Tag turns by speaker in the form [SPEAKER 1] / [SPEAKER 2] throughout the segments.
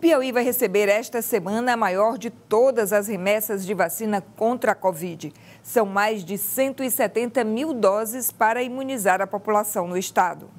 [SPEAKER 1] Piauí vai receber esta semana a maior de todas as remessas de vacina contra a Covid. São mais de 170 mil doses para imunizar a população
[SPEAKER 2] no estado.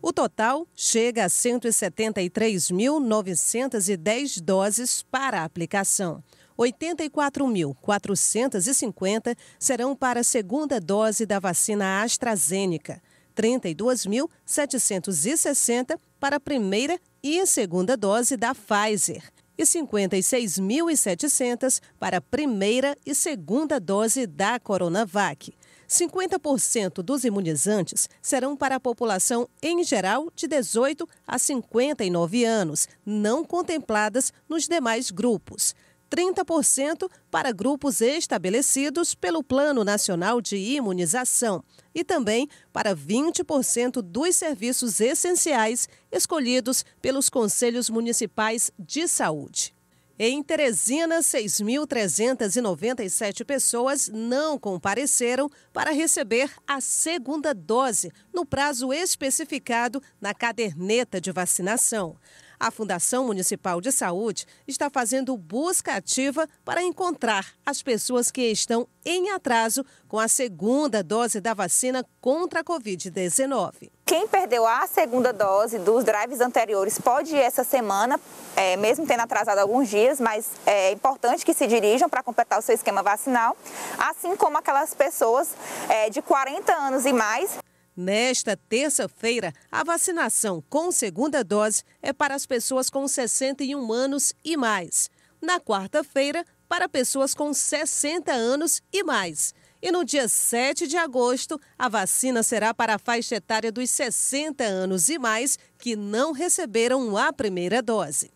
[SPEAKER 2] O total chega a 173.910 doses para aplicação. 84.450 serão para a segunda dose da vacina AstraZeneca, 32.760 para a primeira e segunda dose da Pfizer e 56.700 para a primeira e segunda dose da Coronavac. 50% dos imunizantes serão para a população em geral de 18 a 59 anos, não contempladas nos demais grupos. 30% para grupos estabelecidos pelo Plano Nacional de Imunização e também para 20% dos serviços essenciais escolhidos pelos Conselhos Municipais de Saúde. Em Teresina, 6.397 pessoas não compareceram para receber a segunda dose no prazo especificado na caderneta de vacinação. A Fundação Municipal de Saúde está fazendo busca ativa para encontrar as pessoas que estão em atraso com a segunda dose da vacina contra a Covid-19.
[SPEAKER 1] Quem perdeu a segunda dose dos drives anteriores pode ir essa semana, é, mesmo tendo atrasado alguns dias, mas é, é importante que se dirijam para completar o seu esquema
[SPEAKER 2] vacinal, assim como aquelas pessoas é, de 40 anos e mais. Nesta terça-feira, a vacinação com segunda dose é para as pessoas com 61 anos e mais. Na quarta-feira, para pessoas com 60 anos e mais. E no dia 7 de agosto, a vacina será para a faixa etária dos 60 anos e mais que não receberam a primeira dose.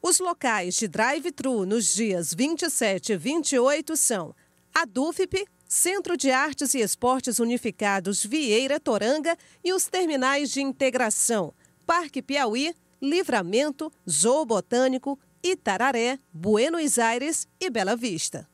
[SPEAKER 2] Os locais de drive-thru nos dias 27 e 28 são a DUFIP, Centro de Artes e Esportes Unificados Vieira Toranga e os terminais de integração Parque Piauí, Livramento, Zoo Botânico, Itararé, Buenos Aires e Bela Vista.